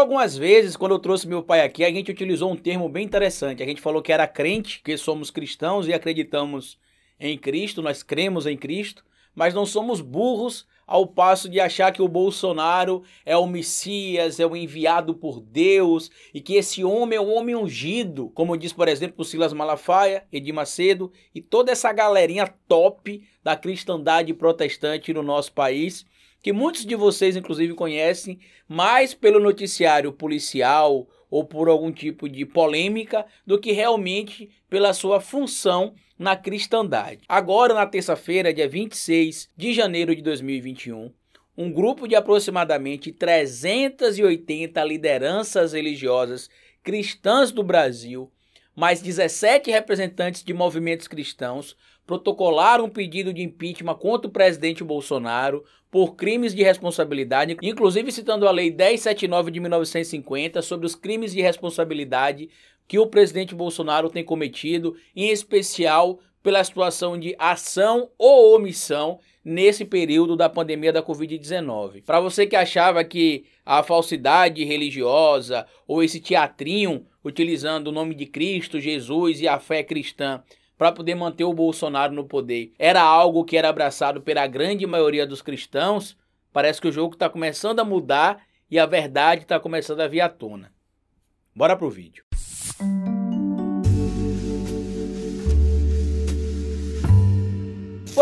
algumas vezes, quando eu trouxe meu pai aqui, a gente utilizou um termo bem interessante. A gente falou que era crente, que somos cristãos e acreditamos em Cristo, nós cremos em Cristo, mas não somos burros ao passo de achar que o Bolsonaro é o Messias, é o enviado por Deus e que esse homem é o homem ungido, como diz, por exemplo, Silas Malafaia, Edir Macedo e toda essa galerinha top da cristandade protestante no nosso país que muitos de vocês, inclusive, conhecem mais pelo noticiário policial ou por algum tipo de polêmica do que realmente pela sua função na cristandade. Agora, na terça-feira, dia 26 de janeiro de 2021, um grupo de aproximadamente 380 lideranças religiosas cristãs do Brasil mais 17 representantes de movimentos cristãos protocolaram um pedido de impeachment contra o presidente Bolsonaro por crimes de responsabilidade, inclusive citando a Lei 1079 de 1950 sobre os crimes de responsabilidade que o presidente Bolsonaro tem cometido, em especial pela situação de ação ou omissão nesse período da pandemia da Covid-19. Para você que achava que a falsidade religiosa ou esse teatrinho utilizando o nome de Cristo, Jesus e a fé cristã para poder manter o Bolsonaro no poder. Era algo que era abraçado pela grande maioria dos cristãos. Parece que o jogo está começando a mudar e a verdade está começando a vir à tona. Bora pro vídeo. Música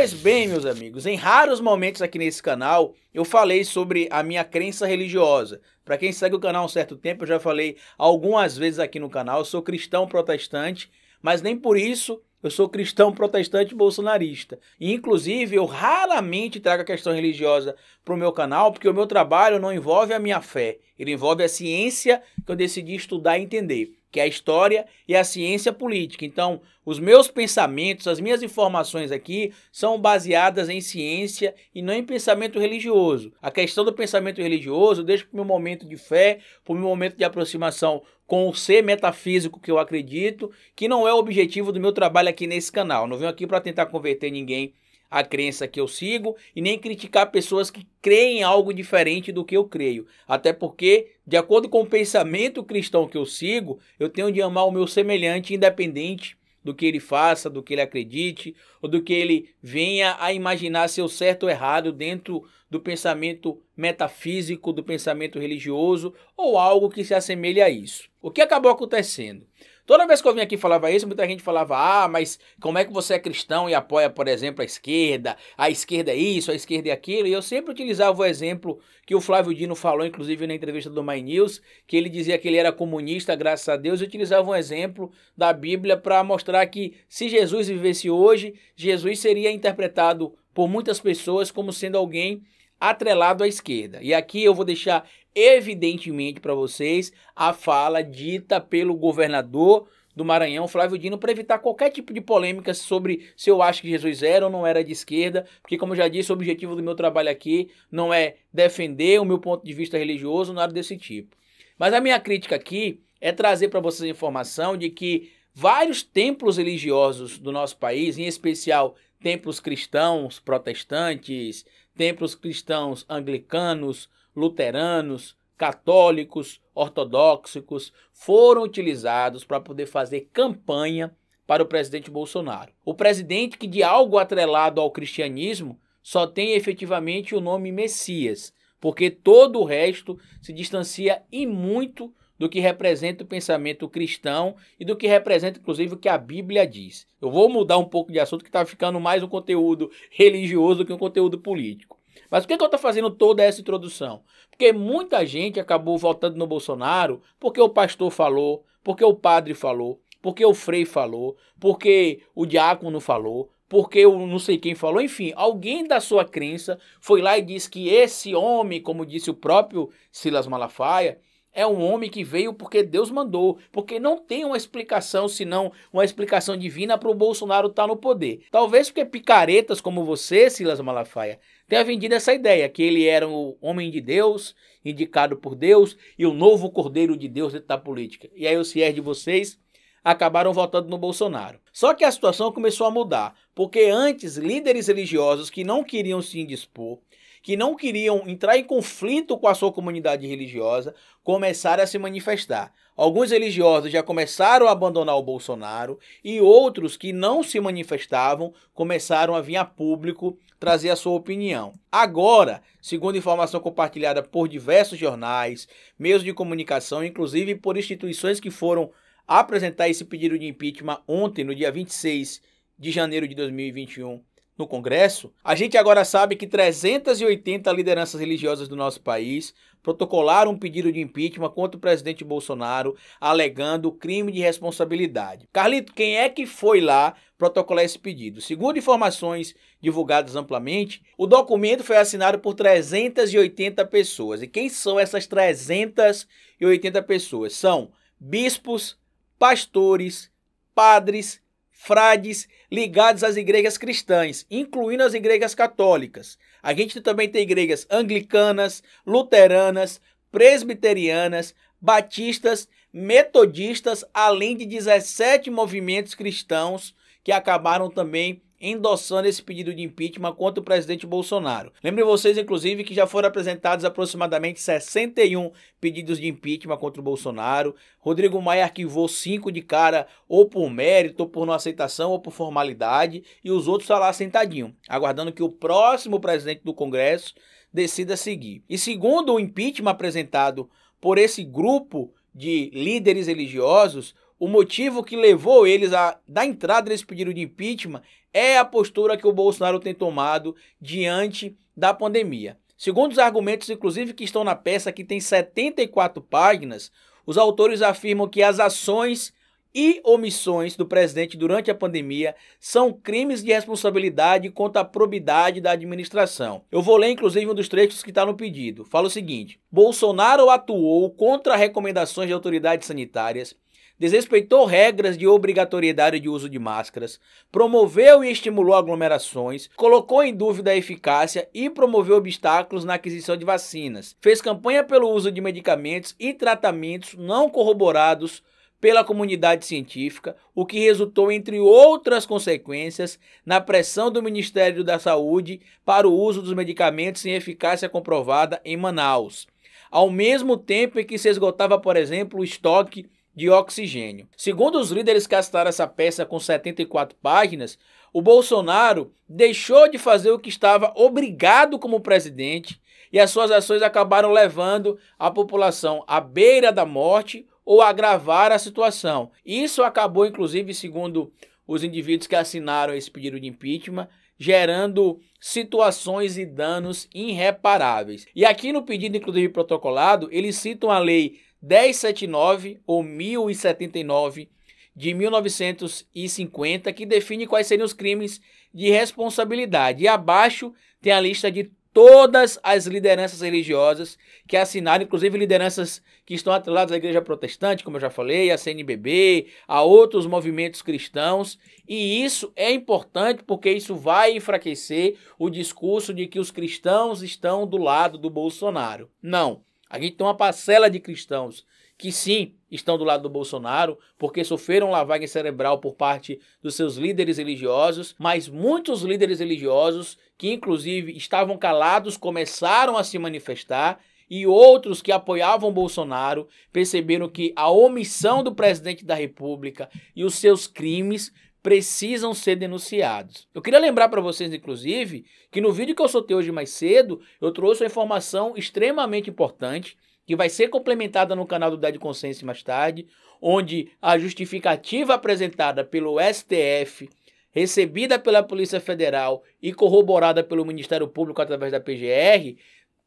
Pois bem, meus amigos, em raros momentos aqui nesse canal eu falei sobre a minha crença religiosa. Para quem segue o canal há um certo tempo, eu já falei algumas vezes aqui no canal, eu sou cristão protestante, mas nem por isso eu sou cristão protestante bolsonarista. E, inclusive, eu raramente trago a questão religiosa para o meu canal, porque o meu trabalho não envolve a minha fé, ele envolve a ciência que eu decidi estudar e entender que é a história e a ciência política. Então, os meus pensamentos, as minhas informações aqui são baseadas em ciência e não em pensamento religioso. A questão do pensamento religioso deixo para o meu momento de fé, para o meu momento de aproximação com o ser metafísico que eu acredito, que não é o objetivo do meu trabalho aqui nesse canal. Não venho aqui para tentar converter ninguém a crença que eu sigo e nem criticar pessoas que creem algo diferente do que eu creio. Até porque, de acordo com o pensamento cristão que eu sigo, eu tenho de amar o meu semelhante, independente do que ele faça, do que ele acredite, ou do que ele venha a imaginar seu certo ou errado dentro do pensamento metafísico, do pensamento religioso, ou algo que se assemelhe a isso. O que acabou acontecendo? Toda vez que eu vim aqui falava isso, muita gente falava: ah, mas como é que você é cristão e apoia, por exemplo, a esquerda? A esquerda é isso, a esquerda é aquilo. E eu sempre utilizava o exemplo que o Flávio Dino falou, inclusive na entrevista do My News, que ele dizia que ele era comunista, graças a Deus, Eu utilizava um exemplo da Bíblia para mostrar que se Jesus vivesse hoje, Jesus seria interpretado por muitas pessoas como sendo alguém atrelado à esquerda. E aqui eu vou deixar evidentemente para vocês a fala dita pelo governador do Maranhão, Flávio Dino, para evitar qualquer tipo de polêmica sobre se eu acho que Jesus era ou não era de esquerda, porque, como eu já disse, o objetivo do meu trabalho aqui não é defender o meu ponto de vista religioso, nada desse tipo. Mas a minha crítica aqui é trazer para vocês a informação de que vários templos religiosos do nosso país, em especial templos cristãos, protestantes, templos cristãos anglicanos, luteranos, católicos, ortodoxos, foram utilizados para poder fazer campanha para o presidente Bolsonaro. O presidente que de algo atrelado ao cristianismo só tem efetivamente o nome Messias, porque todo o resto se distancia e muito do que representa o pensamento cristão e do que representa, inclusive, o que a Bíblia diz. Eu vou mudar um pouco de assunto que está ficando mais um conteúdo religioso do que um conteúdo político. Mas por que, que eu estou fazendo toda essa introdução? Porque muita gente acabou votando no Bolsonaro porque o pastor falou, porque o padre falou, porque o frei falou, porque o diácono falou, porque eu não sei quem falou, enfim, alguém da sua crença foi lá e disse que esse homem, como disse o próprio Silas Malafaia, é um homem que veio porque Deus mandou, porque não tem uma explicação senão uma explicação divina para o Bolsonaro estar tá no poder. Talvez porque picaretas como você, Silas Malafaia, tenha vendido essa ideia que ele era o homem de Deus, indicado por Deus e o novo cordeiro de Deus dentro da política. E aí os fiéis de vocês acabaram votando no Bolsonaro. Só que a situação começou a mudar, porque antes líderes religiosos que não queriam se indispor que não queriam entrar em conflito com a sua comunidade religiosa começaram a se manifestar. Alguns religiosos já começaram a abandonar o Bolsonaro e outros que não se manifestavam começaram a vir a público trazer a sua opinião. Agora, segundo informação compartilhada por diversos jornais, meios de comunicação, inclusive por instituições que foram apresentar esse pedido de impeachment ontem, no dia 26 de janeiro de 2021, no Congresso, a gente agora sabe que 380 lideranças religiosas do nosso país protocolaram um pedido de impeachment contra o presidente Bolsonaro, alegando crime de responsabilidade. Carlito, quem é que foi lá protocolar esse pedido? Segundo informações divulgadas amplamente, o documento foi assinado por 380 pessoas. E quem são essas 380 pessoas? São bispos, pastores, padres, frades ligados às igrejas cristãs, incluindo as igrejas católicas. A gente também tem igrejas anglicanas, luteranas, presbiterianas, batistas, metodistas, além de 17 movimentos cristãos que acabaram também endossando esse pedido de impeachment contra o presidente Bolsonaro. Lembre vocês, inclusive, que já foram apresentados aproximadamente 61 pedidos de impeachment contra o Bolsonaro. Rodrigo Maia arquivou cinco de cara, ou por mérito, ou por não aceitação, ou por formalidade, e os outros estão tá lá sentadinho, aguardando que o próximo presidente do Congresso decida seguir. E segundo o impeachment apresentado por esse grupo de líderes religiosos, o motivo que levou eles a dar entrada nesse pedido de impeachment é a postura que o Bolsonaro tem tomado diante da pandemia. Segundo os argumentos, inclusive, que estão na peça, que tem 74 páginas, os autores afirmam que as ações e omissões do presidente durante a pandemia são crimes de responsabilidade contra a probidade da administração. Eu vou ler, inclusive, um dos trechos que está no pedido. Fala o seguinte: Bolsonaro atuou contra recomendações de autoridades sanitárias desrespeitou regras de obrigatoriedade de uso de máscaras, promoveu e estimulou aglomerações, colocou em dúvida a eficácia e promoveu obstáculos na aquisição de vacinas, fez campanha pelo uso de medicamentos e tratamentos não corroborados pela comunidade científica, o que resultou, entre outras consequências, na pressão do Ministério da Saúde para o uso dos medicamentos sem eficácia comprovada em Manaus. Ao mesmo tempo em que se esgotava, por exemplo, o estoque de oxigênio. Segundo os líderes que assinaram essa peça com 74 páginas, o Bolsonaro deixou de fazer o que estava obrigado como presidente e as suas ações acabaram levando a população à beira da morte ou agravar a situação. Isso acabou, inclusive, segundo os indivíduos que assinaram esse pedido de impeachment, gerando situações e danos irreparáveis. E aqui no pedido, inclusive protocolado, eles citam a lei 1079 ou 1079 de 1950, que define quais seriam os crimes de responsabilidade. E abaixo tem a lista de todas as lideranças religiosas que assinaram, inclusive lideranças que estão atreladas à Igreja Protestante, como eu já falei, à CNBB, a outros movimentos cristãos. E isso é importante porque isso vai enfraquecer o discurso de que os cristãos estão do lado do Bolsonaro. Não. A gente tem uma parcela de cristãos que sim estão do lado do Bolsonaro, porque sofreram lavagem cerebral por parte dos seus líderes religiosos, mas muitos líderes religiosos, que inclusive estavam calados, começaram a se manifestar. E outros que apoiavam Bolsonaro perceberam que a omissão do presidente da República e os seus crimes precisam ser denunciados. Eu queria lembrar para vocês, inclusive, que no vídeo que eu soltei hoje mais cedo, eu trouxe uma informação extremamente importante que vai ser complementada no canal do Dead Consciência mais tarde, onde a justificativa apresentada pelo STF, recebida pela Polícia Federal e corroborada pelo Ministério Público através da PGR,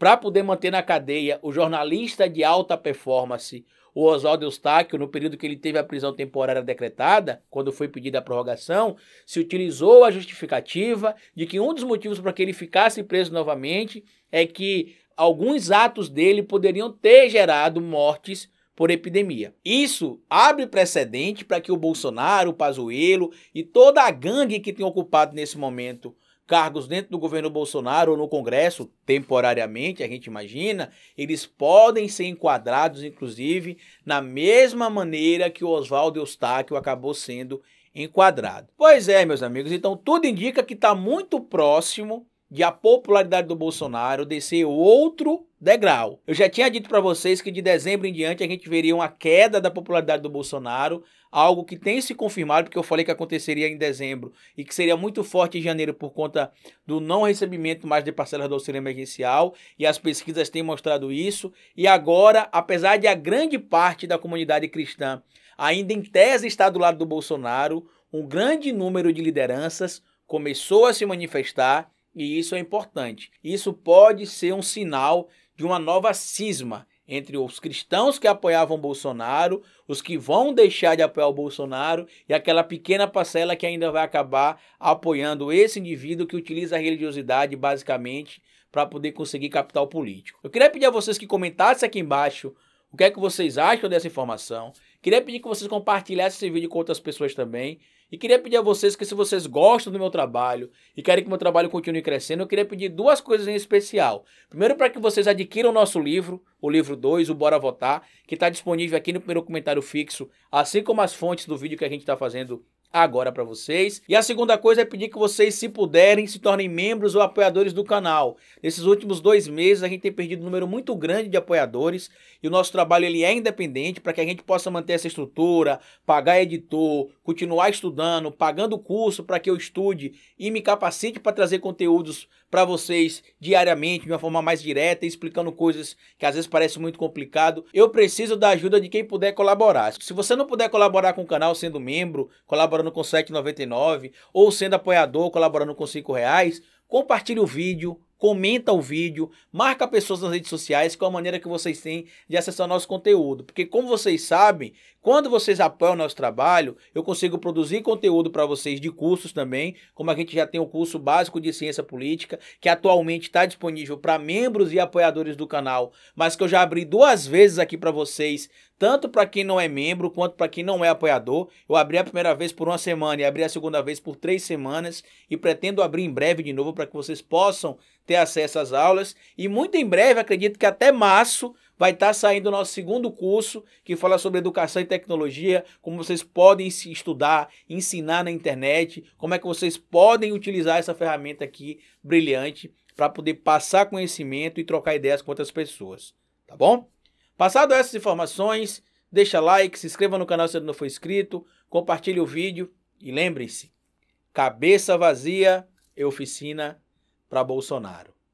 para poder manter na cadeia o jornalista de alta performance, o Oswaldo Eustáquio, no período que ele teve a prisão temporária decretada, quando foi pedida a prorrogação, se utilizou a justificativa de que um dos motivos para que ele ficasse preso novamente é que alguns atos dele poderiam ter gerado mortes por epidemia. Isso abre precedente para que o Bolsonaro, o Pazuello e toda a gangue que tem ocupado nesse momento cargos dentro do governo Bolsonaro ou no Congresso, temporariamente, a gente imagina, eles podem ser enquadrados, inclusive, na mesma maneira que o Oswaldo Eustáquio acabou sendo enquadrado. Pois é, meus amigos, então tudo indica que está muito próximo de a popularidade do Bolsonaro descer outro degrau. Eu já tinha dito para vocês que de dezembro em diante a gente veria uma queda da popularidade do Bolsonaro, algo que tem se confirmado, porque eu falei que aconteceria em dezembro e que seria muito forte em janeiro por conta do não recebimento mais de parcelas do auxílio emergencial, e as pesquisas têm mostrado isso. E agora, apesar de a grande parte da comunidade cristã ainda em tese estar do lado do Bolsonaro, um grande número de lideranças começou a se manifestar e isso é importante. Isso pode ser um sinal de uma nova cisma entre os cristãos que apoiavam Bolsonaro, os que vão deixar de apoiar o Bolsonaro e aquela pequena parcela que ainda vai acabar apoiando esse indivíduo que utiliza a religiosidade basicamente para poder conseguir capital político. Eu queria pedir a vocês que comentassem aqui embaixo o que é que vocês acham dessa informação. Queria pedir que vocês compartilhassem esse vídeo com outras pessoas também. E queria pedir a vocês que se vocês gostam do meu trabalho e querem que meu trabalho continue crescendo, eu queria pedir duas coisas em especial. Primeiro, para que vocês adquiram o nosso livro, o livro 2, o Bora Votar, que está disponível aqui no primeiro comentário fixo, assim como as fontes do vídeo que a gente está fazendo agora para vocês. E a segunda coisa é pedir que vocês, se puderem, se tornem membros ou apoiadores do canal. Nesses últimos dois meses, a gente tem perdido um número muito grande de apoiadores e o nosso trabalho ele é independente para que a gente possa manter essa estrutura, pagar editor, continuar estudando, pagando curso para que eu estude e me capacite para trazer conteúdos para vocês diariamente, de uma forma mais direta, explicando coisas que às vezes parece muito complicado. Eu preciso da ajuda de quem puder colaborar. Se você não puder colaborar com o canal sendo membro, colaborar colaborando com 7,99 ou sendo apoiador colaborando com 5 reais, compartilha o vídeo, comenta o vídeo, marca pessoas nas redes sociais, que é a maneira que vocês têm de acessar nosso conteúdo. Porque como vocês sabem, quando vocês apoiam o nosso trabalho, eu consigo produzir conteúdo para vocês de cursos também, como a gente já tem o curso básico de ciência política, que atualmente está disponível para membros e apoiadores do canal, mas que eu já abri duas vezes aqui para vocês, tanto para quem não é membro quanto para quem não é apoiador. Eu abri a primeira vez por uma semana e abri a segunda vez por três semanas e pretendo abrir em breve de novo para que vocês possam ter acesso às aulas. E muito em breve, acredito que até março, vai estar saindo o nosso segundo curso que fala sobre educação e tecnologia, como vocês podem se estudar, ensinar na internet, como é que vocês podem utilizar essa ferramenta aqui brilhante para poder passar conhecimento e trocar ideias com outras pessoas, tá bom? Passado essas informações, deixa like, se inscreva no canal se ainda não for inscrito, compartilhe o vídeo e lembre-se, cabeça vazia e oficina para Bolsonaro.